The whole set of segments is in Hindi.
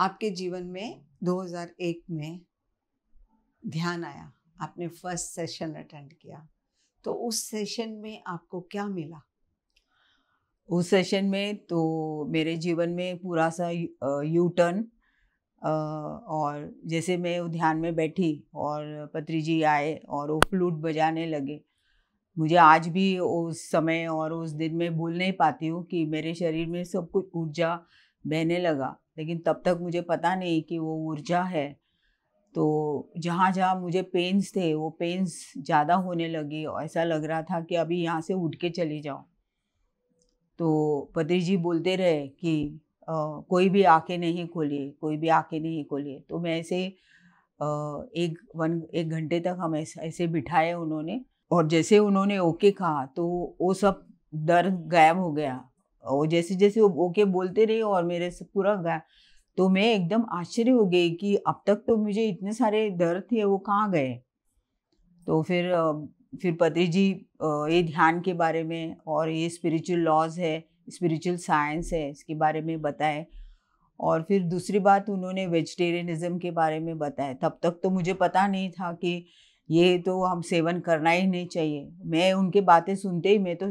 आपके जीवन में 2001 में ध्यान आया आपने फर्स्ट सेशन अटेंड किया तो उस सेशन में आपको क्या मिला उस सेशन में तो मेरे जीवन में पूरा सा यू टर्न और जैसे मैं ध्यान में बैठी और पत्री जी आए और वो फ्लूट बजाने लगे मुझे आज भी उस समय और उस दिन में भूल नहीं पाती हूँ कि मेरे शरीर में सब कुछ ऊर्जा बहने लगा लेकिन तब तक मुझे पता नहीं कि वो ऊर्जा है तो जहाँ जहाँ मुझे पेन्स थे वो पेन्स ज़्यादा होने लगे और ऐसा लग रहा था कि अभी यहाँ से उठ के चले जाओ तो पति जी बोलते रहे कि आ, कोई भी आके नहीं खोलिए कोई भी आके नहीं खोलिए तो मैं ऐसे आ, एक वन एक घंटे तक हम ऐसे ऐसे बिठाए उन्होंने और जैसे उन्होंने ओके कहा तो वो सब डर गायब हो गया और जैसे जैसे वो ओके बोलते रहे और मेरे से पूरा गया तो मैं एकदम आश्चर्य हो गई कि अब तक तो मुझे इतने सारे डर थे वो कहाँ गए तो फिर फिर पति जी ये ध्यान के बारे में और ये स्पिरिचुअल लॉज है स्पिरिचुअल साइंस है इसके बारे में बताए और फिर दूसरी बात उन्होंने वेजिटेरियनिज्म के बारे में बताया तब तक तो मुझे पता नहीं था कि ये तो हम सेवन करना ही नहीं चाहिए मैं उनके बातें सुनते ही मैं तो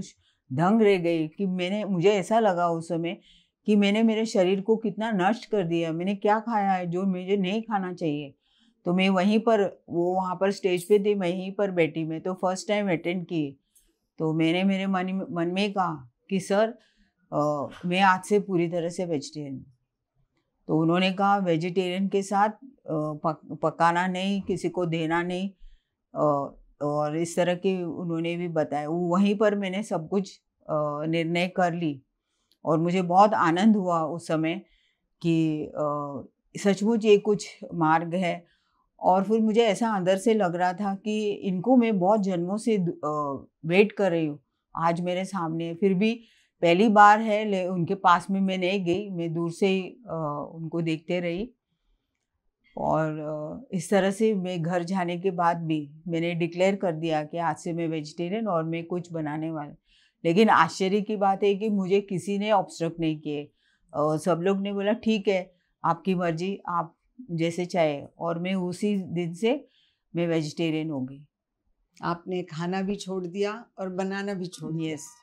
दंग रह गई कि मैंने मुझे ऐसा लगा उस समय कि मैंने मेरे शरीर को कितना नष्ट कर दिया मैंने क्या खाया है जो मुझे नहीं खाना चाहिए तो मैं वहीं पर वो वहाँ पर स्टेज पे थी वहीं पर बैठी मैं तो फर्स्ट टाइम अटेंड किए तो मैंने मेरे मन मन में कहा कि सर आ, मैं आज से पूरी तरह से वेजिटेरियन तो उन्होंने कहा वेजिटेरियन के साथ पक, पकाना नहीं किसी को देना नहीं और इस तरह की उन्होंने भी बताया वहीं पर मैंने सब कुछ निर्णय कर ली और मुझे बहुत आनंद हुआ उस समय कि सचमुच ये कुछ मार्ग है और फिर मुझे ऐसा अंदर से लग रहा था कि इनको मैं बहुत जन्मों से वेट कर रही हूँ आज मेरे सामने फिर भी पहली बार है ले उनके पास में मैं नहीं गई मैं दूर से ही उनको देखते रही और इस तरह से मैं घर जाने के बाद भी मैंने डिक्लेयर कर दिया कि आज से मैं वेजिटेरियन और मैं कुछ बनाने वाला लेकिन आश्चर्य की बात है कि मुझे किसी ने ऑब्स्ट्रक्ट नहीं किए सब लोग ने बोला ठीक है आपकी मर्जी आप जैसे चाहे और मैं उसी दिन से मैं वेजिटेरियन होगी आपने खाना भी छोड़ दिया और बनाना भी छोड़ दिया yes.